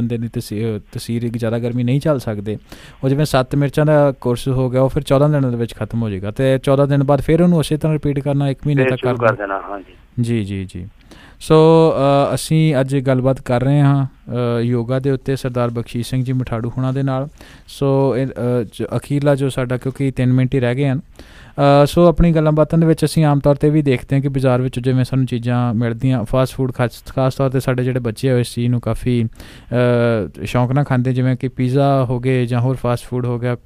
ਬੰਦੇ ਦੀ ਤਸਵੀਰ ਇੱਕ ਜ਼ਿਆਦਾ ਗਰਮੀ ਨਹੀਂ ਚੱਲ ਸਕਦੇ ਉਹ ਜਿਵੇਂ ਸੱਤ ਮਿਰਚਾਂ ਦਾ ਕੋਰਸ ਹੋ ਗਿਆ ਉਹ ਫਿਰ 14 ਦਿਨਾਂ ਦੇ ਵਿੱਚ ਖਤਮ ਹੋ ਜਾਏਗਾ ਤੇ 14 ਦਿਨ ਬਾਅਦ ਫਿਰ ਉਹਨੂੰ ਉਸੇ ਤਰ੍ਹਾਂ ਰਿਪੀਟ ਕਰਨਾ 1 ਮਹੀਨੇ ਤੱਕ ਦੇਣਾ ਹਾਂਜੀ ਜੀ ਜੀ ਜੀ ਸੋ ਅਸੀਂ ਅੱਜ ਗੱਲਬਾਤ ਕਰ ਰਹੇ ਹਾਂ ਯੋਗਾ ਦੇ ਉੱਤੇ ਸਰਦਾਰ ਬਖਸ਼ੀਸ਼ ਸਿੰਘ ਜੀ ਮਠਾੜੂ ਹੁਣਾ ਦੇ ਨਾਲ ਸੋ ਅਖੀਰਲਾ ਜੋ ਸਾਡਾ ਕਿਉਂਕਿ 3 ਮਿੰਟ ਹੀ ਰਹਿ ਗਏ ਹਨ ਸੋ ਆਪਣੀ ਗੱਲਾਂ ਬਾਤਾਂ ਦੇ ਵਿੱਚ ਅਸੀਂ ਆਮ ਤੌਰ ਤੇ ਵੀ ਦੇਖਦੇ ਹਾਂ ਕਿ ਬਾਜ਼ਾਰ ਵਿੱਚ ਜਿਵੇਂ ਸਾਨੂੰ ਚੀਜ਼ਾਂ ਮਿਲਦੀਆਂ ਫਾਸਟ ਫੂਡ ਖਾਸ ਤੌਰ ਤੇ ਸਾਡੇ ਜਿਹੜੇ ਬੱਚੇ ਹੋਏ ਇਸ ਚੀਜ਼ ਨੂੰ ਕਾਫੀ ਸ਼ੌਂਕ ਨਾਲ ਖਾਂਦੇ ਜਿਵੇਂ ਕਿ ਪੀਜ਼ਾ ਹੋ ਗਏ ਜਾਂ ਹੋਰ ਫਾਸਟ ਫੂਡ ਹੋ ਗਿਆ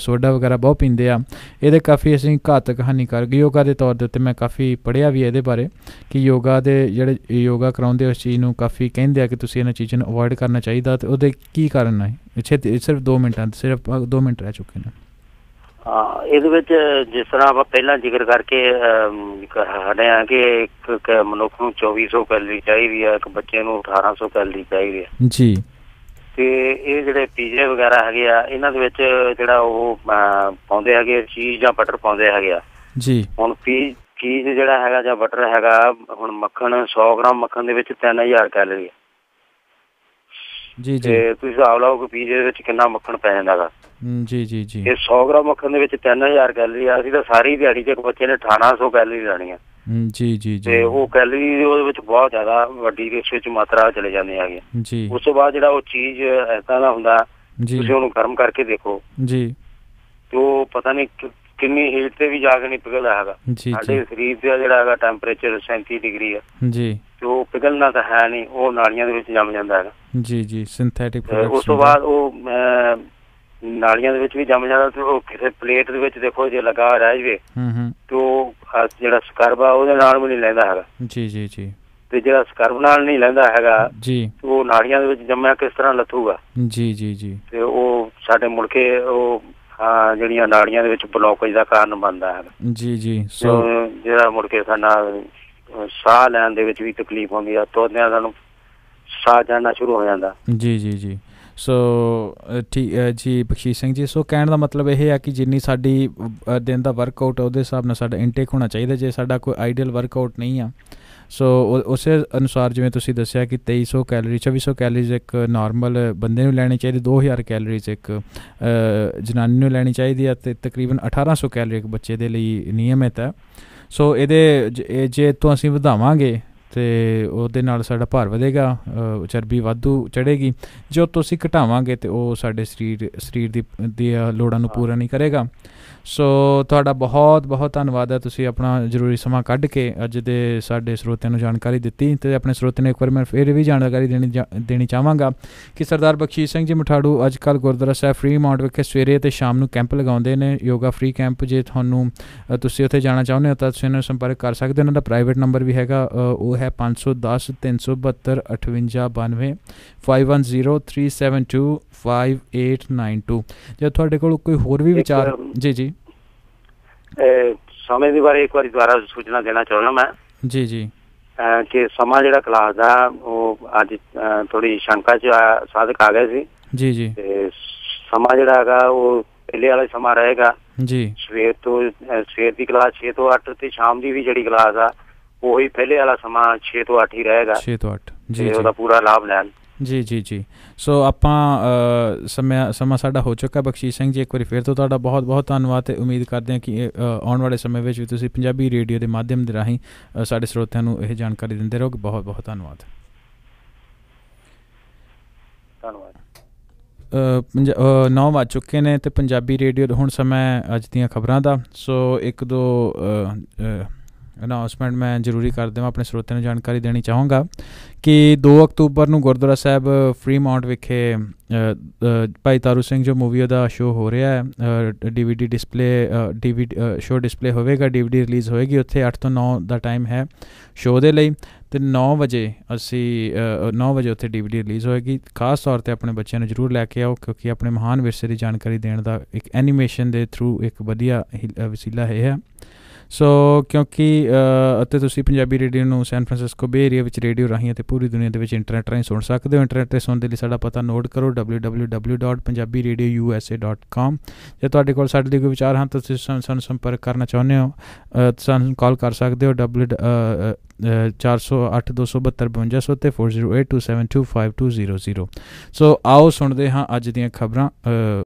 ਸੋਡਾ ਵਗੈਰਾ ਬਹੁਤ ਪੀਂਦੇ ਆ ਇਹਦੇ ਕਾਫੀ ਅਸੀਂ ਘਾਤਕ ਹਾਨੀਕਾਰਕ ਯੋਗਾ ਦੇ ਤੌਰ ਦੇ ਉੱਤੇ ਮੈਂ ਕਾਫੀ ਪੜਿਆ ਵੀ ਇਹਦੇ ਬਾਰੇ ਕਿ ਯੋਗਾ ਦੇ ਜਿਹੜੇ ਯੋਗਾ ਕਰਾਉਂਦੇ ਉਸ ਚੀਜ਼ ਨੂੰ ਕਾਫੀ ਕਹਿੰਦੇ ਆ ਕਿ ਤੁਸੀਂ ਇਹਨਾਂ ਚੀਜ਼ਾਂ ਨੂੰ ਅਵੋਇਡ ਕਰਨਾ ਚਾਹੀਦਾ ਤੇ ਉਹਦੇ ਕੀ ਕਾਰਨ ਹੈ ਸਿਰਫ 2 ਮਿੰਟਾਂ ਸਿਰਫ 2 ਮਿੰਟ ਰਹਿ ਚੁੱਕੇ ਨੇ ਆ ਇਹਦੇ ਵਿੱਚ ਜਿਸ ਤਰ੍ਹਾਂ ਆਪਾਂ ਪਹਿਲਾਂ ਜ਼ਿਕਰ ਕਰਕੇ ਹਨੇ ਆ ਕਿ ਇੱਕ ਮਨੁੱਖ ਨੂੰ 2400 ਕੈਲਰੀ ਚਾਹੀਦੀ ਹੈ ਇੱਕ ਬੱਚੇ ਨੂੰ 1800 ਕੈਲਰੀ ਚਾਹੀਦੀ ਹੈ ਜੀ ਤੇ ਇਹ ਜਿਹੜੇ ਪੀਜ਼ੇ ਵਗੈਰਾ ਹੈਗੇ ਆ ਇਹਨਾਂ ਦੇ ਵਿੱਚ ਜਿਹੜਾ ਉਹ ਪਾਉਂਦੇ ਹੈਗੇ ਚੀਜ਼ ਜਾਂ ਬਟਰ ਪਾਉਂਦੇ ਹੈਗੇ ਆ ਜੀ ਹੁਣ ਪੀਜ਼ ਚੀਜ਼ ਜਿਹੜਾ ਹੈਗਾ ਜਾਂ ਬਟਰ ਹੈਗਾ ਹੁਣ ਮੱਖਣ 100 ਗ੍ਰਾਮ ਮੱਖਣ ਦੇ ਵਿੱਚ 3000 ਕੈਲਰੀ ਹੈ ਜੀ ਜੀ ਤੇ ਤੁਸੀਂ ਹਿਸਾਬ ਲਾਓ ਕਿ ਪੀਜ਼ੇ ਦੇ ਵਿੱਚ ਕਿੰਨਾ ਮੱਖਣ ਪੈ ਜਾਂਦਾ ਜਾਂਦਾਗਾ ਜੀ ਜੀ ਜੀ ਇਹ 100 ਗ੍ਰਾਮ ਮੱਖਣ ਦੇ ਵਿੱਚ 3000 ਕੈਲਰੀ ਆ ਅਸੀਂ ਤਾਂ ਸਾਰੀ ਦਿਹਾੜੀ ਤੇ ਬੱਚੇ ਨੇ 1800 ਕੈਲਰੀ ਲੈਣੀ ਆ ਜੀ ਜੀ ਜੀ ਤੇ ਉਹ ਕੈਲਰੀ ਉਹਦੇ ਵਿੱਚ ਬਹੁਤ ਜ਼ਿਆਦਾ ਵੱਡੀ ਇਸ ਵਿੱਚ ਮਾਤਰਾ ਚਲੇ ਜਾਂਦੇ ਆਗੇ ਜੀ ਉਸ ਤੋਂ ਬਾਅਦ ਜਿਹੜਾ ਉਹ ਚੀਜ਼ ਐਸਾ ਨਾ ਹੁੰਦਾ ਤੁਸੀਂ ਉਹਨੂੰ ਗਰਮ ਕਰਕੇ ਦੇਖੋ ਜੀ ਉਹ ਪਤਾ ਨਹੀਂ ਕਿੰਨੀ ਹੀਟ ਤੇ ਵੀ ਜਾ ਕੇ ਨਹੀਂ ਪਿਘਲਦਾ ਹੈਗਾ ਸਾਡੇ ਸਰੀਰ ਦਾ ਜਿਹੜਾ ਹੈਗਾ ਟੈਂਪਰੇਚਰ 37 ਡਿਗਰੀ ਹੈ ਜੀ ਜੋ ਪਿਘਲਣਾ ਤਾਂ ਹੈ ਨਹੀਂ ਉਹ ਨਾਲੀਆਂ ਦੇ ਵਿੱਚ ਜੰਮ ਜਾਂਦਾ ਹੈਗਾ ਜੀ ਜੀ ਸਿੰਥੈਟਿਕ ਪ੍ਰੋਡਕਟ ਉਸ ਤੋਂ ਬਾਅਦ ਉਹ ਨਾਲੀਆਂ ਦੇ ਵਿੱਚ ਵੀ ਜੰਮ ਜਾਂਦਾ ਤੇ ਉਹ ਕਿਸੇ ਪਲੇਟ ਦੇ ਵਿੱਚ ਦੇਖੋ ਜੇ ਲਗਾ ਰਹਿ ਜਵੇ ਹੂੰ ਹੂੰ ਤੋਂ ਖਾਸ ਜਿਹੜਾ ਸਕਰਬ ਆ ਉਹਦੇ ਨਾਲ ਵੀ ਨਹੀਂ ਲੈਂਦਾ ਹੈਗਾ ਜੀ ਜੀ ਜੀ ਤੇ ਜਿਹੜਾ ਸਕਰਬ ਨਾਲ ਨਹੀਂ ਲੈਂਦਾ ਹੈਗਾ ਜੀ ਉਹ ਨਾੜੀਆਂ ਦੇ ਵਿੱਚ ਜੰਮਿਆ ਕਿਸ ਤਰ੍ਹਾਂ ਲੱਥੂਗਾ ਜੀ ਜੀ ਜੀ ਤੇ ਉਹ ਸਾਡੇ ਮੁਲਕੇ ਉਹ ਉਹ ਜਿਹੜੀਆਂ ਨਾੜੀਆਂ ਦੇ ਵਿੱਚ ਬਲੌਕੇਜ ਦਾ ਕਾਰਨ ਬਣਦਾ ਹੈ ਜੀ ਜੀ ਸੋ ਜਿਹੜਾ ਮੁੜ ਕੇ ਸਾਡਾ ਸਾਹ ਲੈਣ ਦੇ ਵਿੱਚ ਵੀ ਤਕਲੀਫ ਹੁੰਦੀ ਆ ਤੋਦਿਆਂ ਨੂੰ ਸਾਹ ਜਾਣਾ ਸ਼ੁਰੂ ਹੋ ਜਾਂਦਾ ਜੀ ਜੀ ਜੀ ਸੋ ਠੀਕ ਜੀ ਬਖਸ਼ੀ ਸਿੰਘ ਜੀ ਸੋ ਕਹਿਣ ਦਾ ਮਤਲਬ ਇਹ ਹੈ ਕਿ ਜਿੰਨੀ ਸਾਡੀ ਦਿਨ ਦਾ ਵਰਕਆਊਟ ਉਹਦੇ ਹਿਸਾਬ ਨਾਲ ਸਾਡਾ ਇਨਟੇਕ ਹੋਣਾ ਚਾਹੀਦਾ ਜੇ ਸਾਡਾ ਕੋਈ ਆਈਡੀਅਲ ਵਰਕਆਊਟ ਨਹੀਂ ਆ ਸੋ ਉਸੇ ਅਨੁਸਾਰ ਜਿਵੇਂ ਤੁਸੀਂ ਦੱਸਿਆ ਕਿ 2300 ਕੈਲਰੀ 2400 ਕੈਲਰੀਜ਼ ਇੱਕ ਨਾਰਮਲ ਬੰਦੇ ਨੂੰ ਲੈਣੀ ਚਾਹੀਦੀ 2000 ਕੈਲਰੀਜ਼ ਇੱਕ ਜਨਾਨੀ ਨੂੰ ਲੈਣੀ ਚਾਹੀਦੀ ਹੈ ਤੇ ਤਕਰੀਬਨ 1800 ਕੈਲਰੀ ਇੱਕ ਬੱਚੇ ਦੇ ਲਈ ਨਿਯਮਿਤ ਹੈ ਸੋ ਇਹਦੇ ਜੇ ਤੋਂ ਅਸੀਂ ਵਧਾਵਾਂਗੇ ਤੇ ਉਹਦੇ ਨਾਲ ਸਾਡਾ ਭਾਰ ਵਧੇਗਾ ਚਰਬੀ ਵਾਧੂ ਚੜੇਗੀ ਜੋ ਤੁਸੀਂ ਘਟਾਵਾਂਗੇ ਤੇ ਉਹ ਸਾਡੇ ਸਰੀਰ ਸਰੀਰ ਦੀ ਲੋੜਾਂ ਨੂੰ ਪੂਰਾ ਨਹੀਂ ਕਰੇਗਾ ਸੋ ਤੁਹਾਡਾ ਬਹੁਤ ਬਹੁਤ ਧੰਨਵਾਦ ਹੈ ਤੁਸੀਂ ਆਪਣਾ ਜ਼ਰੂਰੀ ਸਮਾਂ ਕੱਢ ਕੇ ਅੱਜ ਦੇ ਸਾਡੇ ਸਰੋਤਿਆਂ ਨੂੰ ਜਾਣਕਾਰੀ ਦਿੱਤੀ ਤੇ ਆਪਣੇ ਸਰੋਤਿਆਂ ਨੂੰ ਇੱਕ ਵਾਰ ਮੈਂ ਫੇਰ ਵੀ ਜਾਣਕਾਰੀ ਦੇਣੀ ਦੇਣੀ ਚਾਹਾਂਗਾ ਕਿ ਸਰਦਾਰ ਬਖਸ਼ੀਸ਼ ਸਿੰਘ ਜੀ ਮਠਾੜੂ ਅੱਜ ਕੱਲ ਗੁਰਦੁਆਰਾ ਸਾਹਿਬ ਫ੍ਰੀ ਮਾਉਂਟ ਵਿਖੇ ਸਵੇਰੇ ਤੇ ਸ਼ਾਮ ਨੂੰ ਕੈਂਪ ਲਗਾਉਂਦੇ ਨੇ ਯੋਗਾ ਫ੍ਰੀ ਕੈਂਪ ਜੇ ਤੁਹਾਨੂੰ ਤੁਸੀਂ ਉੱਥੇ ਜਾਣਾ ਚਾਹੁੰਦੇ ਹੋ ਤਾਂ ਤੁਸੀਂ ਇਹਨਾਂ ਨਾਲ ਸੰਪਰਕ ਕਰ ਸਕਦੇ ਹੋ ਇਹਨਾਂ ਦਾ ਪ੍ਰਾਈਵੇਟ ਨੰਬਰ ਵੀ ਹੈਗਾ ਉਹ ਹੈ 510 372 5892 5103725892 ਜੇ ਤੁਹਾਡੇ ਕੋਲ ਕੋਈ ਹੋਰ ਵੀ ਵਿਚਾਰ ਜੀ ਸਮੇਂ ਦੇ ਬਾਰੇ ਇੱਕ ਵਾਰੀ ਦੁਬਾਰਾ ਸੂਚਨਾ ਦੇਣਾ ਚਾਹੁੰਦਾ ਮੈਂ ਜੀ ਜੀ ਕਿ ਸਮਾਂ ਜਿਹੜਾ ਕਲਾਸ ਦਾ ਉਹ ਅੱਜ ਥੋੜੀ ਸ਼ੰਕਾ ਚ ਸਾਧਕ ਆ ਗਏ ਸੀ ਜੀ ਜੀ ਤੇ ਸਮਾਂ ਜਿਹੜਾ ਹੈਗਾ ਉਹ ਪਹਿਲੇ ਵਾਲਾ ਸਮਾਂ ਰਹੇਗਾ ਜੀ ਸਵੇਰ ਤੋਂ ਸਵੇਰ ਦੀ ਕਲਾਸ 6 ਤੋਂ 8 ਤੇ ਸ਼ਾਮ ਦੀ ਵੀ ਜਿਹੜੀ ਕਲਾਸ ਆ ਉਹੀ ਪਹਿਲੇ ਵਾਲਾ ਸਮਾਂ 6 ਤੋਂ 8 ਹੀ ਰਹੇਗਾ 6 ਤੋਂ 8 ਜੀ ਜੀ ਉਹਦਾ ਪੂਰਾ ਲਾਭ ਲੈਣ ਜੀ ਜੀ ਜੀ ਸੋ ਆਪਾਂ ਸਮਾਂ ਸਮਾਂ ਸਾਡਾ ਹੋ ਚੁੱਕਾ ਬਖਸ਼ੀ ਸਿੰਘ ਜੀ ਇੱਕ ਵਾਰੀ ਫੇਰ ਤੋਂ ਤੁਹਾਡਾ ਬਹੁਤ ਬਹੁਤ ਧੰਨਵਾਦ ਤੇ ਉਮੀਦ ਕਰਦੇ ਹਾਂ ਕਿ ਆਉਣ ਵਾਲੇ ਸਮੇਂ ਵਿੱਚ ਵੀ ਤੁਸੀਂ ਪੰਜਾਬੀ ਰੇਡੀਓ ਦੇ ਮਾਧਿਅਮ ਦੇ ਰਾਹੀਂ ਸਾਡੇ ਸਰੋਤਿਆਂ ਨੂੰ ਇਹ ਜਾਣਕਾਰੀ ਦਿੰਦੇ ਰਹੋਗੇ ਬਹੁਤ ਬਹੁਤ ਧੰਨਵਾਦ ਧੰਨਵਾਦ 9 ਵਜ ਚੁੱਕੇ ਨੇ ਤੇ ਪੰਜਾਬੀ ਰੇਡੀਓ ਹੁਣ ਸਮਾਂ ਅੱਜ ਦੀਆਂ ਖਬਰਾਂ ਦਾ ਸੋ ਇੱਕ ਦੋ ਅਨਾਉਂਸਮੈਂਟ ਮੈਂ ਜ਼ਰੂਰੀ ਕਰ ਦੇਵਾਂ ਆਪਣੇ ਸਰੋਤਿਆਂ ਨੂੰ ਜਾਣਕਾਰੀ ਦੇਣੀ ਚਾਹਾਂਗਾ ਕਿ 2 ਅਕਤੂਬਰ ਨੂੰ ਗੁਰਦੁਆਰਾ ਸਾਹਿਬ ਫ੍ਰੀ ਮਾਉਂਟ ਵਿਖੇ ਭਾਈ ਤਾਰੂ ਸਿੰਘ ਜੋ ਮੂਵੀ ਦਾ ਸ਼ੋਅ ਹੋ ਰਿਹਾ ਹੈ DVD display DVD show display ਹੋਵੇਗਾ ਡੀਵੀਡੀ ਰਿਲੀਜ਼ ਹੋਏਗੀ ਉੱਥੇ 8 ਤੋਂ 9 ਦਾ ਟਾਈਮ ਹੈ ਸ਼ੋਅ ਦੇ ਲਈ ਤੇ 9 ਵਜੇ ਅਸੀਂ 9 ਵਜੇ ਉੱਥੇ ਡੀਵੀਡੀ ਰਿਲੀਜ਼ ਹੋਏਗੀ ਖਾਸ ਤੌਰ ਤੇ ਆਪਣੇ ਬੱਚਿਆਂ ਨੂੰ ਜਰੂਰ ਲੈ ਕੇ ਆਓ ਕਿਉਂਕਿ ਆਪਣੇ ਮਹਾਨ ਵਿਰਸੇ ਦੀ ਜਾਣਕਾਰੀ ਦੇਣ ਦਾ ਇੱਕ ਐਨੀਮੇਸ਼ਨ ਦੇ ਥਰੂ ਇੱਕ ਵਧੀਆ ਵਸੀਲਾ ਹੈ ਸੋ ਕਿਉਂਕਿ ਅਤੇ ਤੁਸੀਂ ਪੰਜਾਬੀ ਰੇਡੀਓ ਨੂੰ ਸੈਨ ਫਰਾਂਸਿਸਕੋ ਬੇ ਏਰੀਆ ਵਿੱਚ ਰੇਡੀਓ ਰਾਹੀਂ ਅਤੇ ਪੂਰੀ ਦੁਨੀਆ ਦੇ ਵਿੱਚ ਇੰਟਰਨੈਟ ਰਾਹੀਂ ਸੁਣ ਸਕਦੇ ਹੋ ਇੰਟਰਨੈਟ ਤੇ ਸੁਣਨ ਦੇ ਲਈ ਸਾਡਾ ਪਤਾ ਨੋਟ ਕਰੋ www.punjabiradioUSA.com ਜੇ ਤੁਹਾਡੇ ਕੋਲ ਸਾਡੇ ਲਈ ਕੋਈ ਵਿਚਾਰ ਹਨ ਤਾਂ ਤੁਸੀਂ ਸਾਨੂੰ ਸੰਪਰਕ ਕਰਨਾ ਚਾਹੁੰਦੇ ਹੋ ਸਾਨੂੰ ਕਾਲ ਕਰ ਸਕਦੇ ਹੋ 408-272-5200 ਤੇ 4082725200 ਸੋ ਆਓ ਸੁਣਦੇ ਹਾਂ ਅੱਜ ਦੀਆਂ ਖਬਰਾਂ